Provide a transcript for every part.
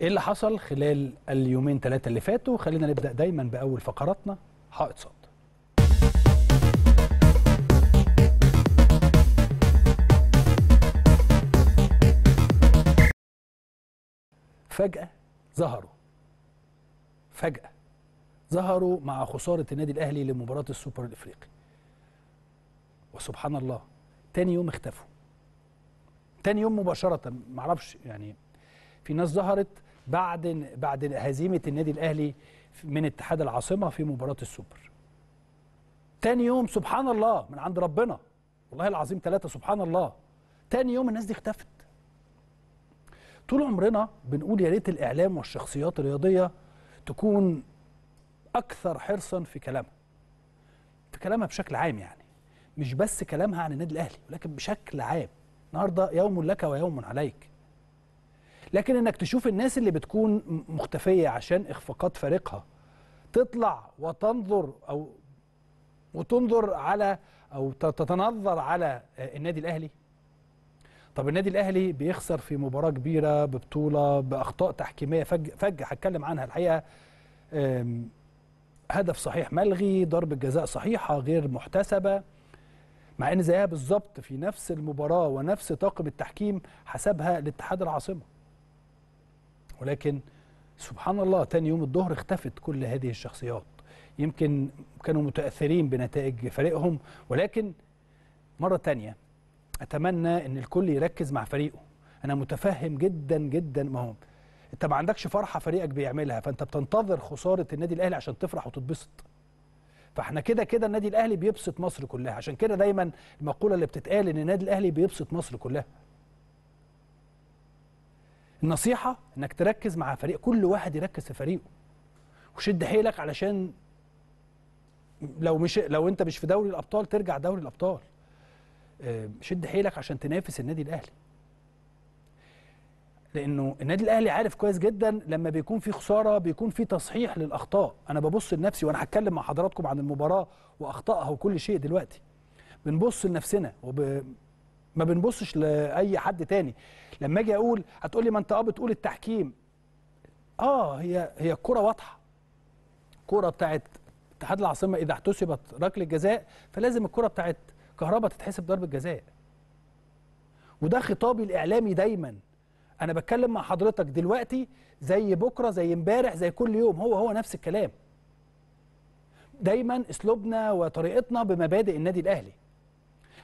ايه اللي حصل خلال اليومين ثلاثه اللي فاتوا خلينا نبدا دايما باول فقراتنا حائط صوت فجاه ظهروا فجاه ظهروا مع خساره النادي الاهلي لمباراه السوبر الافريقي وسبحان الله تاني يوم اختفوا تاني يوم مباشره معرفش يعني في ناس ظهرت بعد بعد هزيمه النادي الاهلي من اتحاد العاصمه في مباراه السوبر تاني يوم سبحان الله من عند ربنا والله العظيم ثلاثة سبحان الله تاني يوم الناس دي اختفت طول عمرنا بنقول يا ريت الإعلام والشخصيات الرياضية تكون أكثر حرصا في كلامها في كلامها بشكل عام يعني مش بس كلامها عن النادي الأهلي ولكن بشكل عام النهاردة يوم لك ويوم عليك لكن انك تشوف الناس اللي بتكون مختفيه عشان اخفاقات فريقها تطلع وتنظر او وتنظر على او تتنظر على آه، النادي الاهلي طب النادي الاهلي بيخسر في مباراه كبيره ببطوله باخطاء تحكيميه فج فج هتكلم عنها الحقيقه هدف صحيح ملغي ضربه جزاء صحيحه غير محتسبه مع ان زيها بالظبط في نفس المباراه ونفس طاقم التحكيم حسبها لاتحاد العاصمه ولكن سبحان الله تاني يوم الظهر اختفت كل هذه الشخصيات يمكن كانوا متأثرين بنتائج فريقهم ولكن مرة تانية أتمنى أن الكل يركز مع فريقه أنا متفهم جدا جدا ما هو أنت ما عندكش فرحة فريقك بيعملها فأنت بتنتظر خسارة النادي الأهلي عشان تفرح وتتبسط فاحنا كده كده النادي الاهلي بيبسط مصر كلها عشان كده دايما المقوله اللي بتتقال ان النادي الاهلي بيبسط مصر كلها النصيحه انك تركز مع فريق كل واحد يركز في فريقه وشد حيلك علشان لو مش لو انت مش في دوري الابطال ترجع دوري الابطال آه، شد حيلك عشان تنافس النادي الاهلي لانه النادي الاهلي عارف كويس جدا لما بيكون في خساره بيكون في تصحيح للاخطاء انا ببص لنفسي وانا هتكلم مع حضراتكم عن المباراه واخطائها وكل شيء دلوقتي بنبص لنفسنا وب ما بنبصش لاي حد تاني لما اجي اقول هتقول لي ما انت اه بتقول التحكيم اه هي هي الكره واضحه الكره بتاعت اتحاد العاصمه اذا احتسبت ركله جزاء فلازم الكره بتاعت كهربا تتحسب ضربه جزاء وده خطابي الاعلامي دايما انا بتكلم مع حضرتك دلوقتي زي بكره زي امبارح زي كل يوم هو هو نفس الكلام دايما اسلوبنا وطريقتنا بمبادئ النادي الاهلي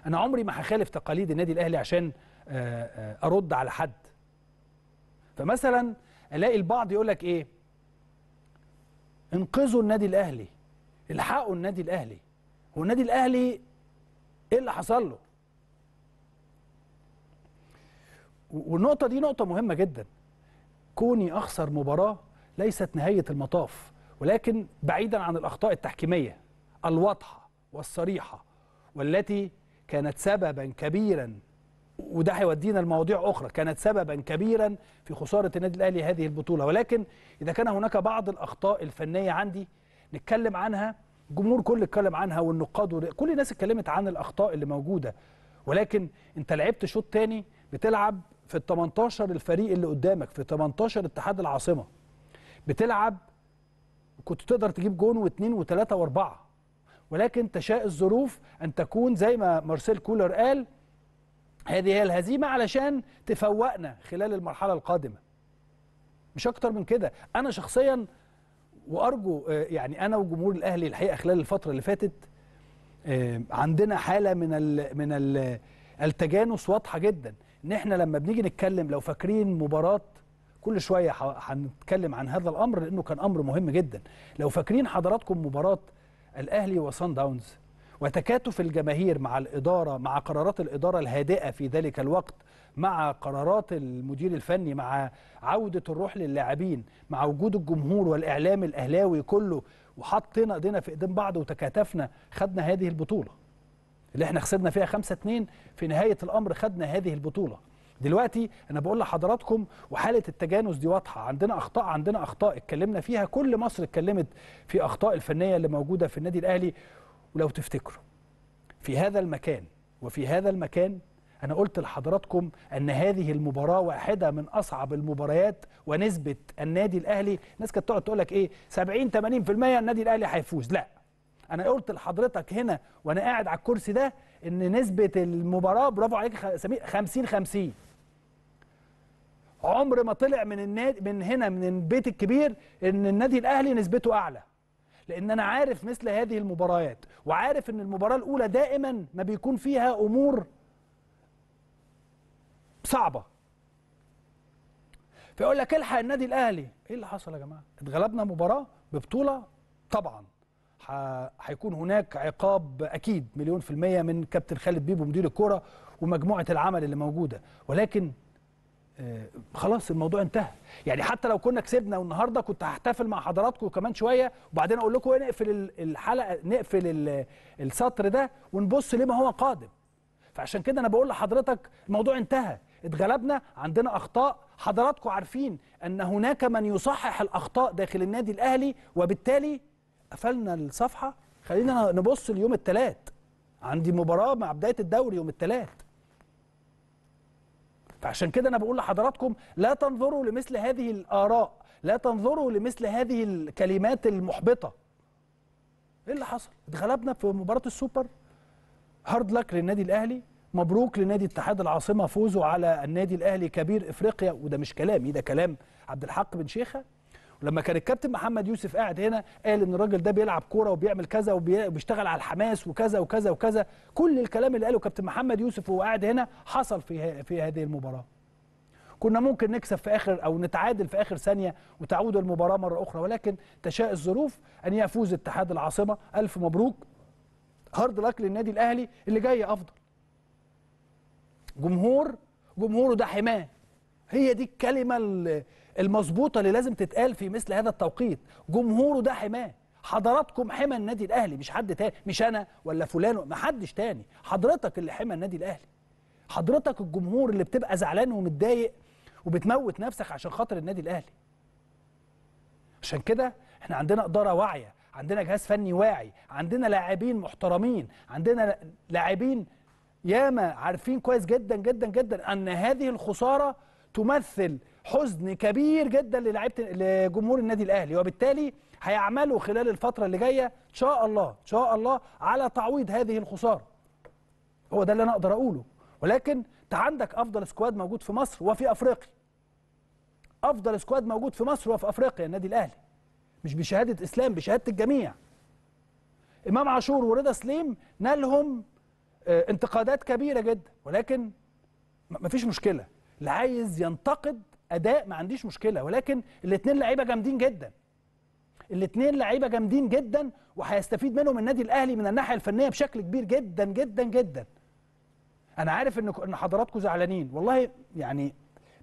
انا عمري ما هخالف تقاليد النادي الاهلي عشان آه، آه، ارد على حد فمثلا الاقي البعض يقول لك ايه انقذوا النادي الاهلي الحقوا النادي الاهلي هو النادي الاهلي ايه اللي حصل له والنقطه دي نقطه مهمه جدا كوني اخسر مباراه ليست نهايه المطاف ولكن بعيدا عن الاخطاء التحكيميه الواضحه والصريحه والتي كانت سببا كبيرا وده هيودينا لمواضيع اخرى كانت سببا كبيرا في خساره النادي الاهلي هذه البطوله ولكن اذا كان هناك بعض الاخطاء الفنيه عندي نتكلم عنها الجمهور كل اتكلم عنها والنقاد كل الناس اتكلمت عن الاخطاء اللي موجوده ولكن انت لعبت شوط تاني بتلعب في ال 18 الفريق اللي قدامك في 18 اتحاد العاصمه بتلعب كنت تقدر تجيب جون واثنين وثلاثه واربعه ولكن تشاء الظروف أن تكون زي ما مارسيل كولر قال هذه هي الهزيمة علشان تفوقنا خلال المرحلة القادمة مش أكتر من كده أنا شخصيا وأرجو آه، يعني أنا وجمهور الأهلي الحقيقة خلال الفترة اللي فاتت آه، عندنا حالة من الـ من الـ التجانس واضحة جدا إن إحنا لما بنيجي نتكلم لو فاكرين مباراة كل شوية هنتكلم عن هذا الأمر لأنه كان أمر مهم جدا لو فاكرين حضراتكم مباراة الاهلي وصن داونز وتكاتف الجماهير مع الاداره مع قرارات الاداره الهادئه في ذلك الوقت مع قرارات المدير الفني مع عوده الروح للاعبين مع وجود الجمهور والاعلام الاهلاوي كله وحطينا ايدينا في ايدين بعض وتكاتفنا خدنا هذه البطوله اللي احنا خسرنا فيها 5 2 في نهايه الامر خدنا هذه البطوله دلوقتي انا بقول لحضراتكم وحاله التجانس دي واضحه عندنا اخطاء عندنا اخطاء اتكلمنا فيها كل مصر اتكلمت في اخطاء الفنيه اللي موجوده في النادي الاهلي ولو تفتكروا في هذا المكان وفي هذا المكان أنا قلت لحضراتكم أن هذه المباراة واحدة من أصعب المباريات ونسبة النادي الأهلي الناس كانت تقعد تقول لك إيه 70 80% النادي الأهلي هيفوز لا أنا قلت لحضرتك هنا وأنا قاعد على الكرسي ده إن نسبة المباراة برافو عليك سمير 50 50 عمر ما طلع من النادي من هنا من البيت الكبير ان النادي الاهلي نسبته اعلى لان انا عارف مثل هذه المباريات وعارف ان المباراه الاولى دائما ما بيكون فيها امور صعبه فيقول لك الحق النادي الاهلي ايه اللي حصل يا جماعه اتغلبنا مباراه ببطوله طبعا هيكون هناك عقاب اكيد مليون في الميه من كابتن خالد بيبو مدير الكوره ومجموعه العمل اللي موجوده ولكن آه، خلاص الموضوع انتهى يعني حتى لو كنا كسبنا والنهارده كنت هحتفل مع حضراتكم كمان شويه وبعدين اقول لكم نقفل الحلقه نقفل السطر ده ونبص لما هو قادم فعشان كده انا بقول لحضرتك الموضوع انتهى اتغلبنا عندنا اخطاء حضراتكم عارفين ان هناك من يصحح الاخطاء داخل النادي الاهلي وبالتالي قفلنا الصفحه خلينا نبص ليوم الثلاث عندي مباراه مع بدايه الدوري يوم الثلاث فعشان كده انا بقول لحضراتكم لا تنظروا لمثل هذه الاراء لا تنظروا لمثل هذه الكلمات المحبطه ايه اللي حصل اتغلبنا في مباراه السوبر هارد لك للنادي الاهلي مبروك لنادي اتحاد العاصمه فوزه على النادي الاهلي كبير افريقيا وده مش كلامي إيه ده كلام عبد الحق بن شيخه لما كان الكابتن محمد يوسف قاعد هنا قال ان الراجل ده بيلعب كوره وبيعمل كذا وبيشتغل على الحماس وكذا وكذا وكذا كل الكلام اللي قاله كابتن محمد يوسف وهو قاعد هنا حصل في في هذه المباراه كنا ممكن نكسب في اخر او نتعادل في اخر ثانيه وتعود المباراه مره اخرى ولكن تشاء الظروف ان يفوز اتحاد العاصمه الف مبروك هارد لك للنادي الاهلي اللي جاي افضل جمهور جمهوره ده حماه هي دي الكلمه اللي المظبوطه اللي لازم تتقال في مثل هذا التوقيت جمهوره ده حماه حضراتكم حمى النادي الاهلي مش حد تاني مش انا ولا فلان ما حدش تاني حضرتك اللي حمى النادي الاهلي حضرتك الجمهور اللي بتبقى زعلان ومتضايق وبتموت نفسك عشان خاطر النادي الاهلي عشان كده احنا عندنا اداره واعيه عندنا جهاز فني واعي عندنا لاعبين محترمين عندنا لاعبين ياما عارفين كويس جدا جدا جدا ان هذه الخساره تمثل حزن كبير جدا للاعيبه لجمهور النادي الاهلي وبالتالي هيعملوا خلال الفتره اللي جايه ان شاء الله ان شاء الله على تعويض هذه الخساره هو ده اللي انا اقدر اقوله ولكن انت عندك افضل سكواد موجود في مصر وفي افريقيا افضل سكواد موجود في مصر وفي افريقيا النادي الاهلي مش بشهاده اسلام بشهاده الجميع امام عاشور ورضا سليم نالهم آه، انتقادات كبيره جدا ولكن مفيش مشكله اللي عايز ينتقد اداء ما عنديش مشكله ولكن الاثنين لعيبه جامدين جدا الاثنين لعيبه جامدين جدا وهيستفيد منهم النادي الاهلي من الناحيه الفنيه بشكل كبير جدا جدا جدا انا عارف ان ان حضراتكم زعلانين والله يعني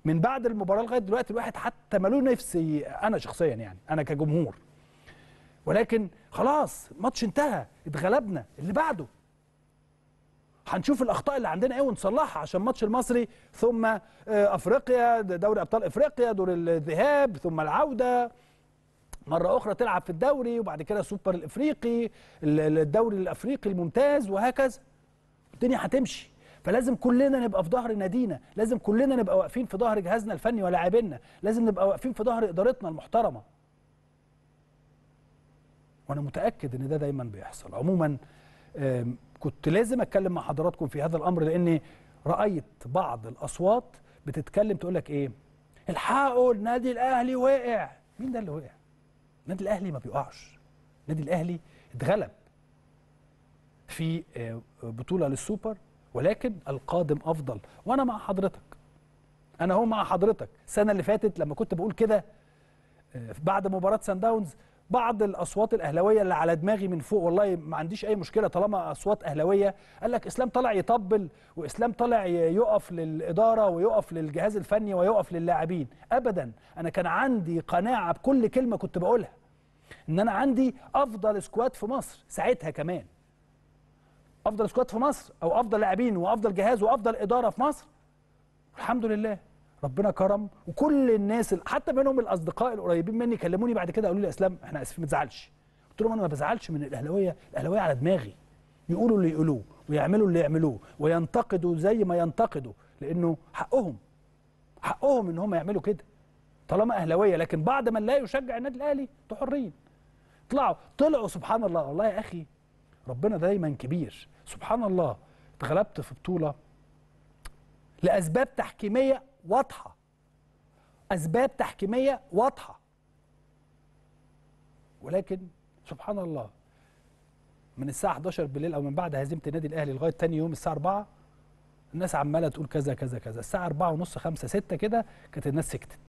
من بعد المباراه لغايه دلوقتي الواحد حتى مالوش نفسي انا شخصيا يعني انا كجمهور ولكن خلاص الماتش انتهى اتغلبنا اللي بعده هنشوف الاخطاء اللي عندنا ايه ونصلحها عشان ماتش المصري ثم آه، افريقيا دوري ابطال افريقيا دور الذهاب ثم العوده مرة أخرى تلعب في الدوري وبعد كده سوبر الإفريقي الدوري الأفريقي الممتاز وهكذا الدنيا هتمشي فلازم كلنا نبقى في ظهر نادينا لازم كلنا نبقى واقفين في ظهر جهازنا الفني ولاعبينا لازم نبقى واقفين في ظهر إدارتنا المحترمة وأنا متأكد إن ده دا دايما بيحصل عموما كنت لازم اتكلم مع حضراتكم في هذا الامر لان رايت بعض الاصوات بتتكلم تقول لك ايه الحقوا النادي الاهلي وقع مين ده اللي وقع النادي الاهلي ما بيقعش النادي الاهلي اتغلب في آه، بطوله للسوبر ولكن القادم افضل وانا مع حضرتك انا هو مع حضرتك السنه اللي فاتت لما كنت بقول كده آه، بعد مباراه سان داونز بعض الاصوات الاهلاويه اللي على دماغي من فوق والله ما عنديش اي مشكله طالما اصوات اهلاويه قال لك اسلام طالع يطبل واسلام طالع يقف للاداره ويقف للجهاز الفني ويقف للاعبين ابدا انا كان عندي قناعه بكل كلمه كنت بقولها ان انا عندي افضل سكواد في مصر ساعتها كمان افضل سكواد في مصر او افضل لاعبين وافضل جهاز وافضل اداره في مصر الحمد لله ربنا كرم وكل الناس حتى منهم الاصدقاء القريبين مني كلموني بعد كده قالوا لي يا اسلام احنا اسفين ما تزعلش قلت لهم انا ما بزعلش من الاهلاويه الاهلاويه على دماغي يقولوا اللي يقولوه ويعملوا اللي يعملوه وينتقدوا زي ما ينتقدوا لانه حقهم حقهم ان هم يعملوا كده طالما اهلاويه لكن بعد من لا يشجع النادي الاهلي انتوا حرين طلعوا طلعوا سبحان الله والله يا اخي ربنا دايما كبير سبحان الله اتغلبت في بطوله لاسباب تحكيميه واضحه اسباب تحكيميه واضحه ولكن سبحان الله من الساعه 11 بالليل او من بعد هزيمه النادي الاهلي لغايه ثاني يوم الساعه 4 الناس عماله تقول كذا كذا كذا الساعه 4 ونص 5 6 كده كانت الناس سكتت